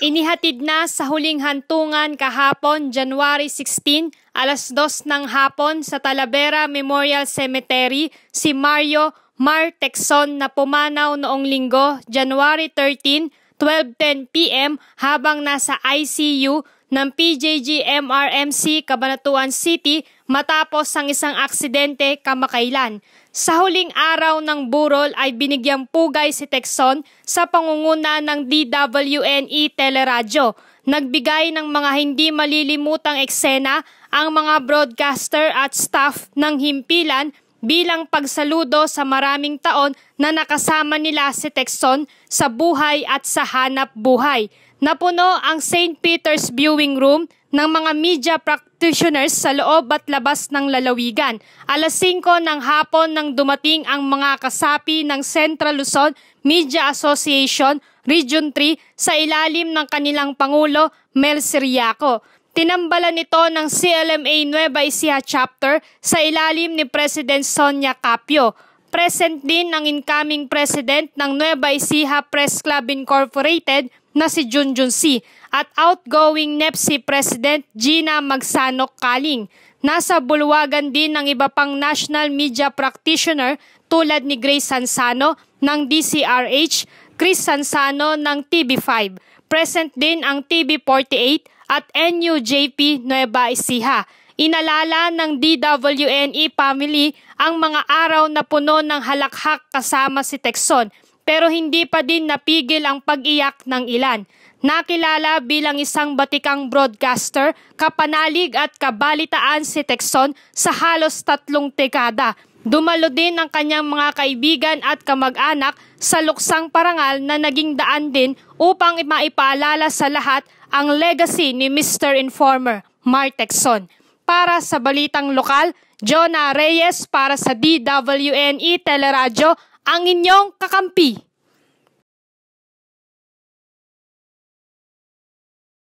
Inihatid na sa huling hantungan kahapon, January 16, alas 2 ng hapon sa Talavera Memorial Cemetery si Mario Mar Texon na pumanaw noong linggo, January 13, 12.10 p.m. habang nasa ICU ng PJG MRMC Cabanatuan City matapos ang isang aksidente kamakailan. Sa huling araw ng burol ay binigyang pugay si Texon sa pangunguna ng DWNE Teleradyo. Nagbigay ng mga hindi malilimutang eksena ang mga broadcaster at staff ng himpilan bilang pagsaludo sa maraming taon na nakasama nila si Texon sa buhay at sa hanap buhay. Napuno ang St. Peter's Viewing Room ng mga media practitioners sa loob at labas ng lalawigan. Alas 5 ng hapon nang dumating ang mga kasapi ng Central Luzon Media Association Region 3 sa ilalim ng kanilang Pangulo Mel Siriaco. Tinambala nito ng CLMA Nueva Ecija Chapter sa ilalim ni President Sonia Capio. Present din ang incoming president ng Nueva Ecija Press Club Incorporated na si Junjun Si at outgoing NEPSI President Gina Magsanok Kaling. Nasa bulwagan din ng iba pang national media practitioner tulad ni Grace Sansano ng DCRH, Chris Sansano ng TV5. Present din ang TV48 at NUJP Nueva Ecija. Inalala ng DWNE family ang mga araw na puno ng halakhak kasama si Texon pero hindi pa din napigil ang pag-iyak ng ilan. Nakilala bilang isang batikang broadcaster, kapanalig at kabalitaan si Texon sa halos tatlong dekada. Dumalo din ang kanyang mga kaibigan at kamag-anak sa luksang parangal na naging daan din upang maipaalala sa lahat ang legacy ni Mr. Informer, Mark Texon. Para sa Balitang Lokal, Jonah Reyes para sa DWNE Teleradio ang inyong kakampi.